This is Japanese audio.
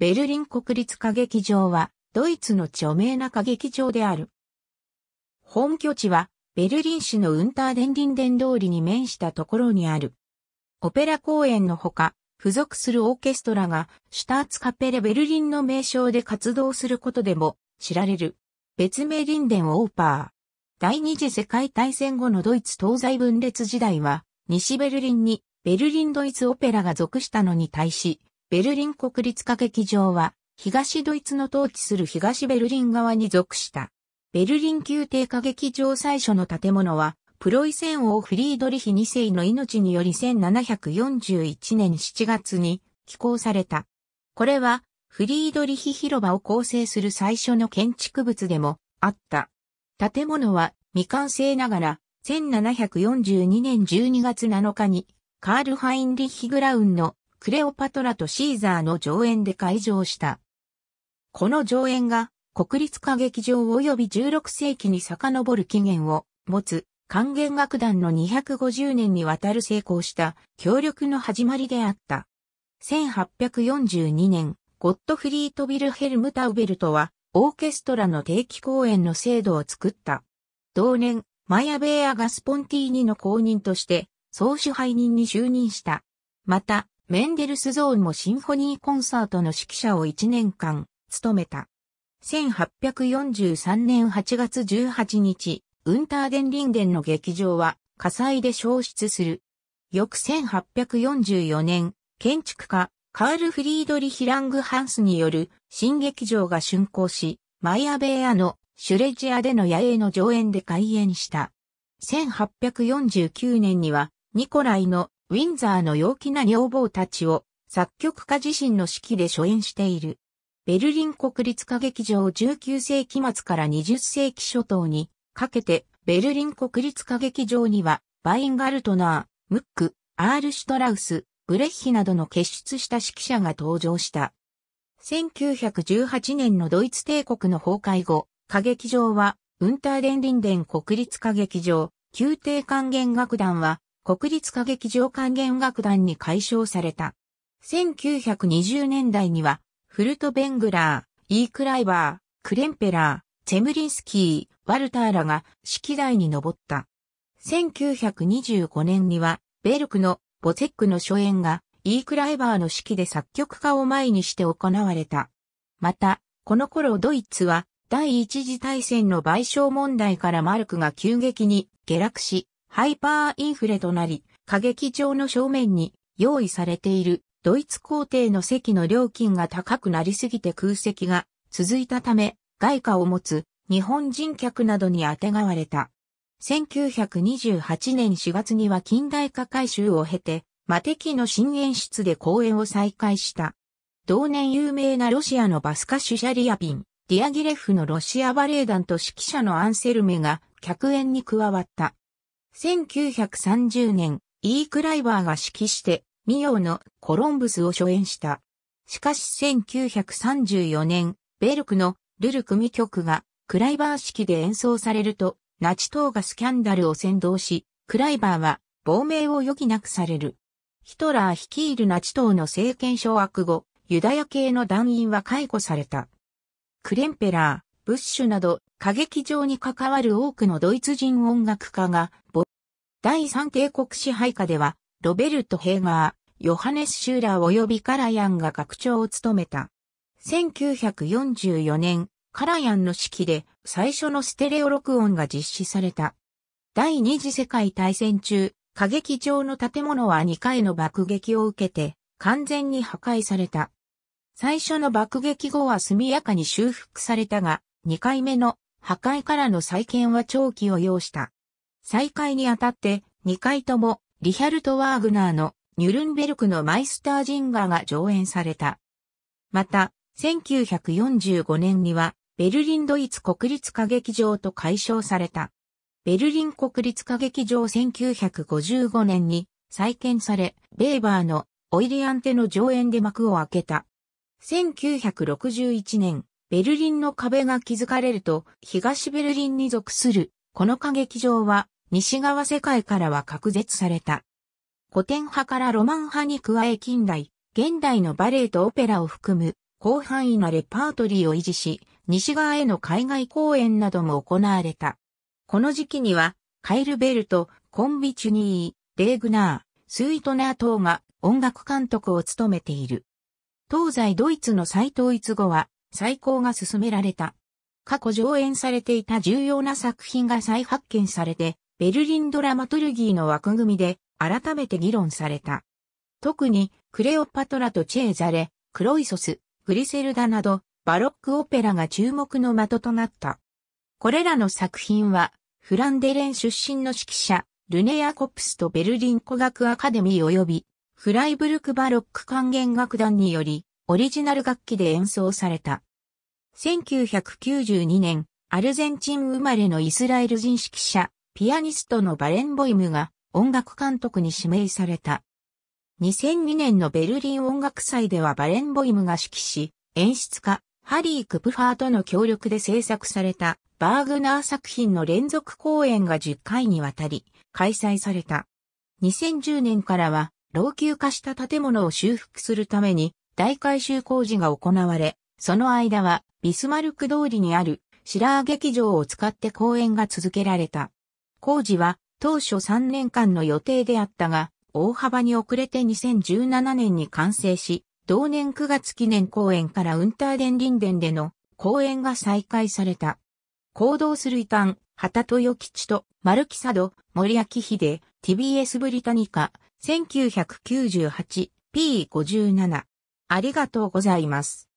ベルリン国立歌劇場は、ドイツの著名な歌劇場である。本拠地は、ベルリン市のウンターデンリンデン通りに面したところにある。オペラ公演のほか、付属するオーケストラが、シュターツカペレベルリンの名称で活動することでも知られる。別名リンデンオーパー。第二次世界大戦後のドイツ東西分裂時代は、西ベルリンにベルリンドイツオペラが属したのに対し、ベルリン国立歌劇場は、東ドイツの統治する東ベルリン側に属した。ベルリン宮廷歌劇場最初の建物は、プロイセン王フリードリヒ2世の命により1741年7月に寄港された。これは、フリードリヒ広場を構成する最初の建築物でもあった。建物は未完成ながら、1742年12月7日に、カール・ハインリッヒ・グラウンのクレオパトラとシーザーの上演で会場した。この上演が国立歌劇場及び16世紀に遡る起源を持つ管弦楽団の250年にわたる成功した協力の始まりであった。1842年、ゴットフリート・ビルヘルム・タウベルトはオーケストラの定期公演の制度を作った。同年、マヤベーアがスポンティーニの公認として、総支配人に就任した。また、メンデルスゾーンもシンフォニーコンサートの指揮者を1年間、務めた。1843年8月18日、ウンターデンリンデンの劇場は火災で消失する。翌1844年、建築家、カール・フリードリヒ・ラングハンスによる新劇場が竣工し、マイアベイアのシュレジアでの野営の上演で開演した。1849年にはニコライのウィンザーの陽気な女房たちを作曲家自身の指揮で初演している。ベルリン国立歌劇場19世紀末から20世紀初頭にかけてベルリン国立歌劇場にはバインガルトナー、ムック、アールシュトラウス、ブレッヒなどの結出した指揮者が登場した。1918年のドイツ帝国の崩壊後、歌劇場はウンターデンリンデン国立歌劇場、宮廷管弦楽団は国立歌劇場管弦楽団に解消された。1920年代には、フルト・ベングラー、イー・クライバー、クレンペラー、チェムリンスキー、ワルターらが指揮台に上った。1925年には、ベルクのボツェックの初演が、イー・クライバーの指揮で作曲家を前にして行われた。また、この頃ドイツは、第一次大戦の賠償問題からマルクが急激に下落し、ハイパーインフレとなり、過激場の正面に用意されているドイツ皇帝の席の料金が高くなりすぎて空席が続いたため、外貨を持つ日本人客などにあてがわれた。1928年4月には近代化改修を経て、マテキの新演出で公演を再開した。同年有名なロシアのバスカシュシャリアピン、ディアギレフのロシアバレエ団と指揮者のアンセルメが客演に加わった。1930年、イー・クライバーが指揮して、ミヨのコロンブスを初演した。しかし1934年、ベルクのルル組曲がクライバー式で演奏されると、ナチ党がスキャンダルを先導し、クライバーは亡命を余儀なくされる。ヒトラー率いるナチ党の政権掌握後、ユダヤ系の団員は解雇された。クレンペラー、ブッシュなど、歌劇場に関わる多くのドイツ人音楽家が、第三帝国支配下では、ロベルト・ヘーガー、ヨハネス・シューラー及びカラヤンが学長を務めた。1944年、カラヤンの指揮で最初のステレオ録音が実施された。第二次世界大戦中、歌劇場の建物は2回の爆撃を受けて完全に破壊された。最初の爆撃後は速やかに修復されたが、2回目の破壊からの再建は長期を要した。再開にあたって、2回とも、リヒャルト・ワーグナーのニュルンベルクのマイスタージンガーが上演された。また、1945年には、ベルリンドイツ国立歌劇場と解消された。ベルリン国立歌劇場1955年に再建され、ベーバーのオイリアンテの上演で幕を開けた。1961年、ベルリンの壁が築かれると、東ベルリンに属する、この歌劇場は、西側世界からは隔絶された。古典派からロマン派に加え近代、現代のバレエとオペラを含む広範囲なレパートリーを維持し、西側への海外公演なども行われた。この時期には、カイルベルト、コンビチュニー、レーグナー、スイートナー等が音楽監督を務めている。東西ドイツの再統一後は、再興が進められた。過去上演されていた重要な作品が再発見されて、ベルリンドラマトルギーの枠組みで改めて議論された。特にクレオパトラとチェーザレ、クロイソス、グリセルダなどバロックオペラが注目の的となった。これらの作品はフランデレン出身の指揮者ルネア・コプスとベルリン古学アカデミー及びフライブルクバロック管弦楽団によりオリジナル楽器で演奏された。1992年、アルゼンチン生まれのイスラエル人指揮者、ピアニストのバレンボイムが音楽監督に指名された。2002年のベルリン音楽祭ではバレンボイムが指揮し、演出家、ハリー・クプファーとの協力で制作されたバーグナー作品の連続公演が10回にわたり開催された。2010年からは老朽化した建物を修復するために大改修工事が行われ、その間はビスマルク通りにあるシラー劇場を使って公演が続けられた。工事は当初3年間の予定であったが、大幅に遅れて2017年に完成し、同年9月記念公演からウンターデンリンデンでの公演が再開された。行動する遺憾、畑豊吉と丸木佐渡、森明秀、TBS ブリタニカ、1998P57。ありがとうございます。